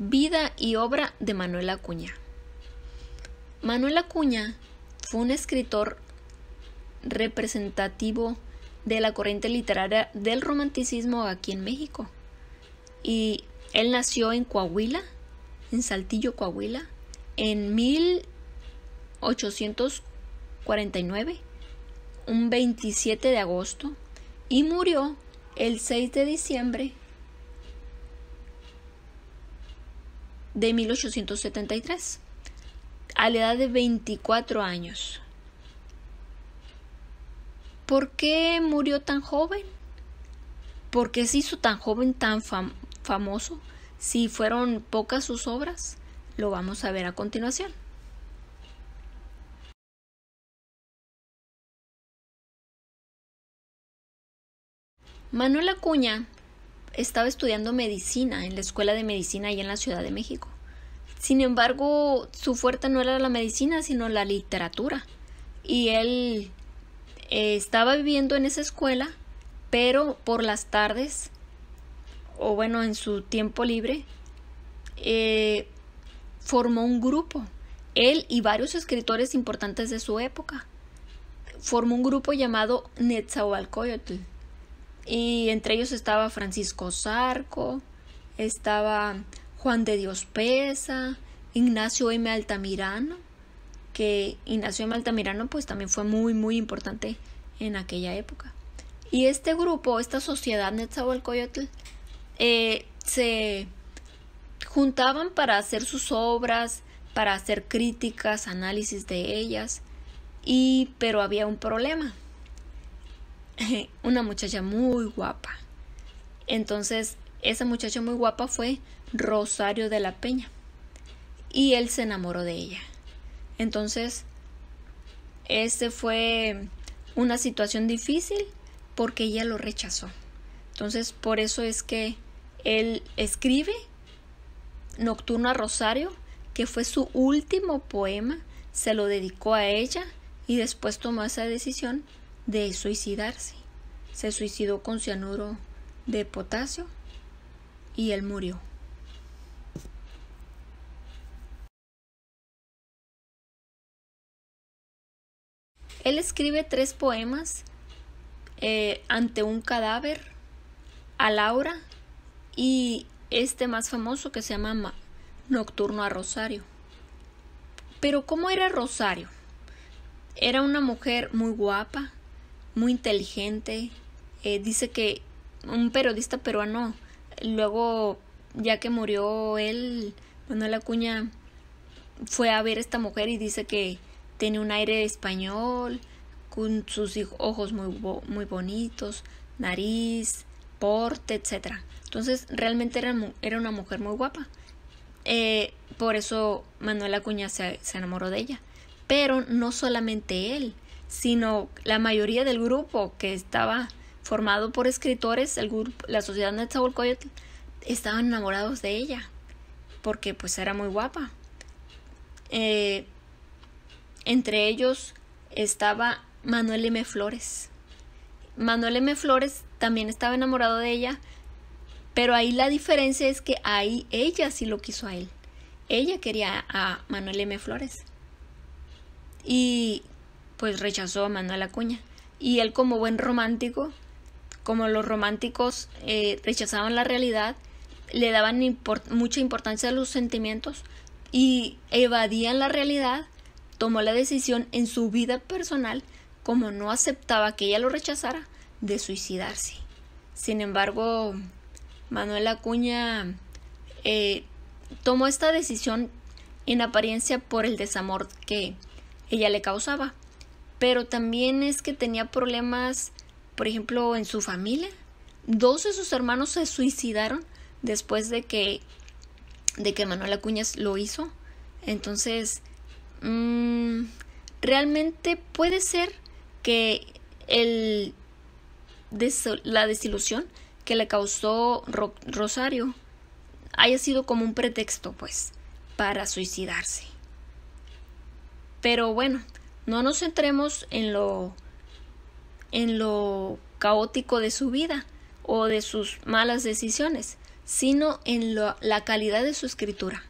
Vida y obra de Manuel Acuña. Manuel Acuña fue un escritor representativo de la corriente literaria del romanticismo aquí en México. Y él nació en Coahuila, en Saltillo, Coahuila, en 1849, un 27 de agosto, y murió el 6 de diciembre de 1873, a la edad de 24 años. ¿Por qué murió tan joven? ¿Por qué se hizo tan joven, tan famoso? Si fueron pocas sus obras, lo vamos a ver a continuación. Manuel Acuña estaba estudiando medicina en la Escuela de Medicina allá en la Ciudad de México. Sin embargo, su fuerte no era la medicina, sino la literatura. Y él eh, estaba viviendo en esa escuela, pero por las tardes, o bueno, en su tiempo libre, eh, formó un grupo. Él y varios escritores importantes de su época. Formó un grupo llamado Netzahualcoyotl y entre ellos estaba Francisco Zarco, estaba Juan de Dios Pesa, Ignacio M. Altamirano, que Ignacio M. Altamirano pues también fue muy muy importante en aquella época. Y este grupo, esta sociedad Netzahualcoyotl, eh, se juntaban para hacer sus obras, para hacer críticas, análisis de ellas, y pero había un problema una muchacha muy guapa. Entonces, esa muchacha muy guapa fue Rosario de la Peña. Y él se enamoró de ella. Entonces, ese fue una situación difícil porque ella lo rechazó. Entonces, por eso es que él escribe Nocturna Rosario, que fue su último poema, se lo dedicó a ella y después tomó esa decisión de suicidarse. Se suicidó con cianuro de potasio y él murió. Él escribe tres poemas eh, ante un cadáver, a Laura y este más famoso que se llama Nocturno a Rosario. Pero ¿cómo era Rosario? Era una mujer muy guapa, muy inteligente. Eh, dice que un periodista peruano, luego ya que murió él, Manuel Acuña fue a ver a esta mujer y dice que tiene un aire español, con sus ojos muy, muy bonitos, nariz, porte, etc. Entonces realmente era, era una mujer muy guapa. Eh, por eso Manuel Acuña se enamoró de ella. Pero no solamente él, sino la mayoría del grupo que estaba formado por escritores, el la sociedad Coyote estaban enamorados de ella, porque pues era muy guapa. Eh, entre ellos estaba Manuel M. Flores. Manuel M. Flores también estaba enamorado de ella, pero ahí la diferencia es que ahí ella sí lo quiso a él. Ella quería a Manuel M. Flores. Y pues rechazó a Manuel Acuña. Y él como buen romántico, como los románticos eh, rechazaban la realidad, le daban mucha importancia a los sentimientos y evadían la realidad, tomó la decisión en su vida personal, como no aceptaba que ella lo rechazara, de suicidarse. Sin embargo, Manuel Acuña eh, tomó esta decisión en apariencia por el desamor que ella le causaba pero también es que tenía problemas, por ejemplo, en su familia. Dos de sus hermanos se suicidaron después de que, de que Manuel Acuñas lo hizo. Entonces, mm, realmente puede ser que el, la desilusión que le causó Rosario haya sido como un pretexto, pues, para suicidarse. Pero bueno, no nos centremos en lo en lo caótico de su vida o de sus malas decisiones, sino en la calidad de su escritura.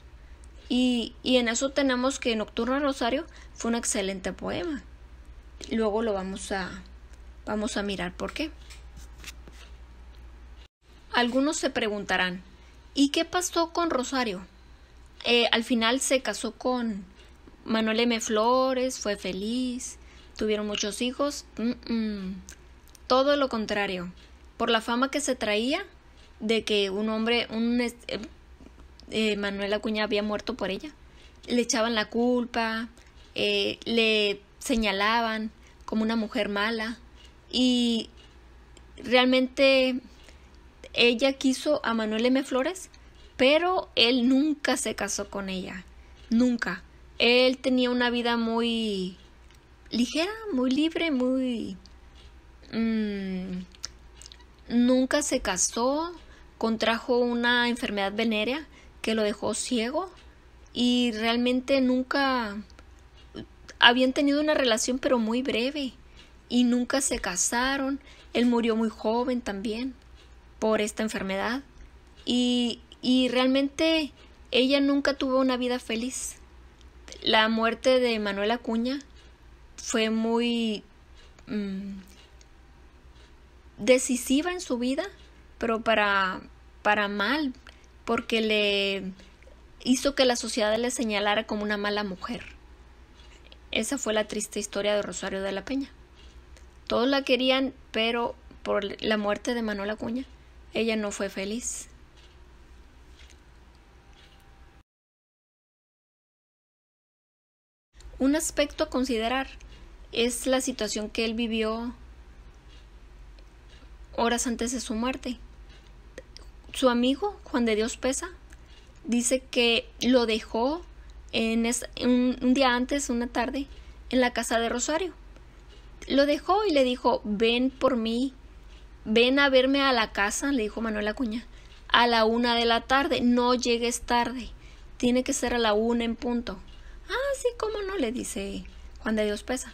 Y, en eso tenemos que Nocturno Rosario fue un excelente poema. Luego lo vamos a, vamos a mirar por qué. Algunos se preguntarán, ¿y qué pasó con Rosario? Eh, al final se casó con Manuel M. Flores fue feliz, tuvieron muchos hijos, mm, mm. todo lo contrario, por la fama que se traía de que un hombre, un eh, eh, Manuel Acuña había muerto por ella, le echaban la culpa, eh, le señalaban como una mujer mala y realmente ella quiso a Manuel M. Flores, pero él nunca se casó con ella, nunca él tenía una vida muy ligera, muy libre, muy... Mm, nunca se casó, contrajo una enfermedad venérea que lo dejó ciego y realmente nunca habían tenido una relación pero muy breve y nunca se casaron. Él murió muy joven también por esta enfermedad y, y realmente ella nunca tuvo una vida feliz la muerte de Manuela Acuña fue muy mm, decisiva en su vida, pero para, para mal, porque le hizo que la sociedad le señalara como una mala mujer. Esa fue la triste historia de Rosario de la Peña. Todos la querían, pero por la muerte de Manuela Acuña, ella no fue feliz. Un aspecto a considerar es la situación que él vivió horas antes de su muerte. Su amigo, Juan de Dios Pesa, dice que lo dejó en un, un día antes, una tarde, en la casa de Rosario. Lo dejó y le dijo, ven por mí, ven a verme a la casa, le dijo Manuel Acuña, a la una de la tarde, no llegues tarde, tiene que ser a la una en punto. Ah, sí, cómo no, le dice Juan de Dios Pesa.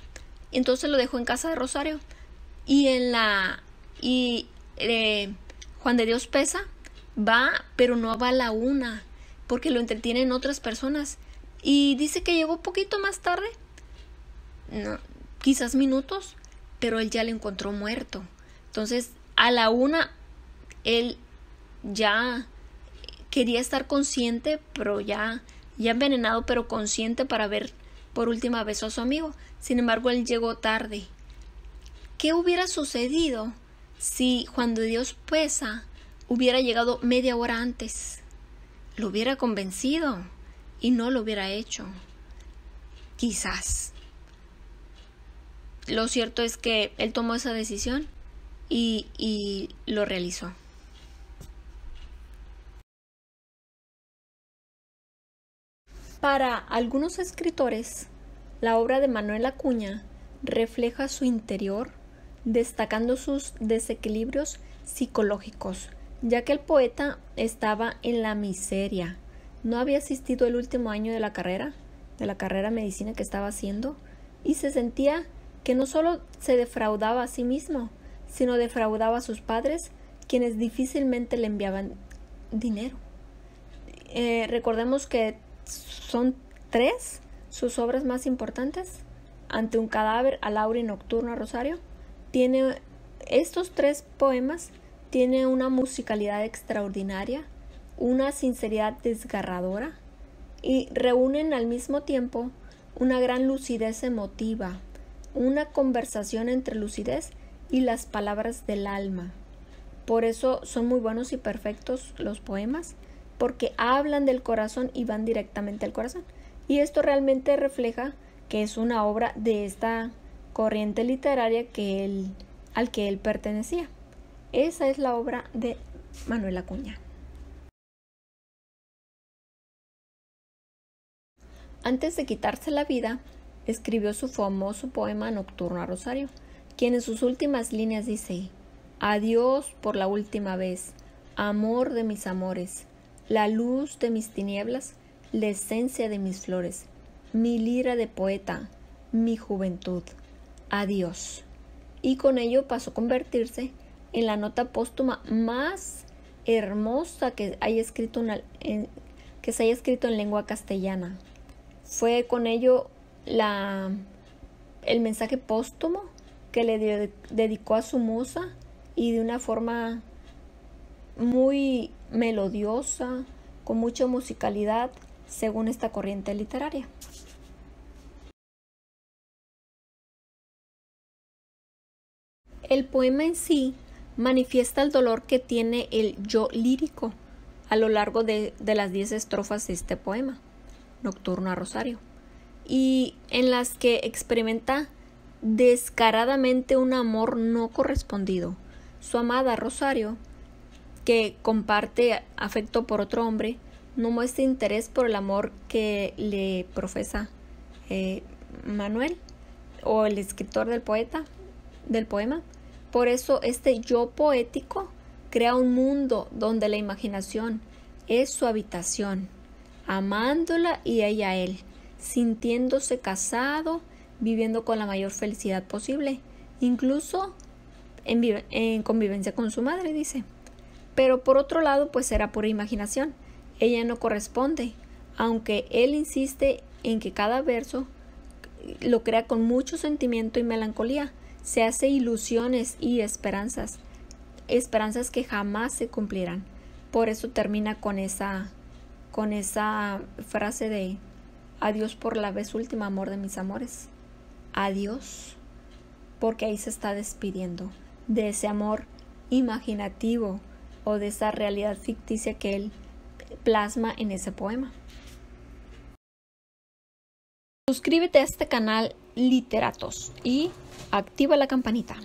Entonces lo dejó en casa de Rosario. Y en la. Y eh, Juan de Dios Pesa va, pero no va a la una, porque lo entretienen otras personas. Y dice que llegó poquito más tarde, quizás minutos, pero él ya lo encontró muerto. Entonces, a la una, él ya quería estar consciente, pero ya ya envenenado pero consciente para ver por última vez a su amigo. Sin embargo, él llegó tarde. ¿Qué hubiera sucedido si cuando Dios pesa hubiera llegado media hora antes? Lo hubiera convencido y no lo hubiera hecho. Quizás. Lo cierto es que él tomó esa decisión y, y lo realizó. Para algunos escritores, la obra de Manuel Acuña refleja su interior, destacando sus desequilibrios psicológicos, ya que el poeta estaba en la miseria. No había asistido el último año de la carrera, de la carrera medicina que estaba haciendo, y se sentía que no solo se defraudaba a sí mismo, sino defraudaba a sus padres, quienes difícilmente le enviaban dinero. Eh, recordemos que son tres sus obras más importantes. Ante un cadáver, al laura y nocturno a Rosario. Tiene estos tres poemas tiene una musicalidad extraordinaria, una sinceridad desgarradora y reúnen al mismo tiempo una gran lucidez emotiva, una conversación entre lucidez y las palabras del alma. Por eso son muy buenos y perfectos los poemas porque hablan del corazón y van directamente al corazón. Y esto realmente refleja que es una obra de esta corriente literaria que al que él pertenecía. Esa es la obra de Manuel Acuña. Antes de quitarse la vida, escribió su famoso poema Nocturno a Rosario, quien en sus últimas líneas dice, Adiós por la última vez, amor de mis amores, la luz de mis tinieblas, la esencia de mis flores, mi lira de poeta, mi juventud. Adiós. Y con ello pasó a convertirse en la nota póstuma más hermosa que, haya escrito que se haya escrito en lengua castellana. Fue con ello el mensaje póstumo que le dedicó a su musa y de una forma muy melodiosa, con mucha musicalidad, según esta corriente literaria. El poema en sí manifiesta el dolor que tiene el yo lírico a lo largo de, las diez estrofas de este poema, Nocturno a Rosario, y en las que experimenta descaradamente un amor no correspondido. Su amada Rosario que comparte afecto por otro hombre no muestra interés por el amor que le profesa eh, Manuel o el escritor del poeta del poema. Por eso este yo poético crea un mundo donde la imaginación es su habitación, amándola y ella a él, sintiéndose casado, viviendo con la mayor felicidad posible, incluso en, en convivencia con su madre, dice. Pero por otro lado, pues será pura imaginación. Ella no corresponde, aunque él insiste en que cada verso lo crea con mucho sentimiento y melancolía, se hace ilusiones y esperanzas, esperanzas que jamás se cumplirán. Por eso termina con esa con esa frase de adiós por la vez última, amor de mis amores. Adiós, porque ahí se está despidiendo de ese amor imaginativo, o de esa realidad ficticia que él plasma en ese poema. Suscríbete a este canal Literatos y activa la campanita.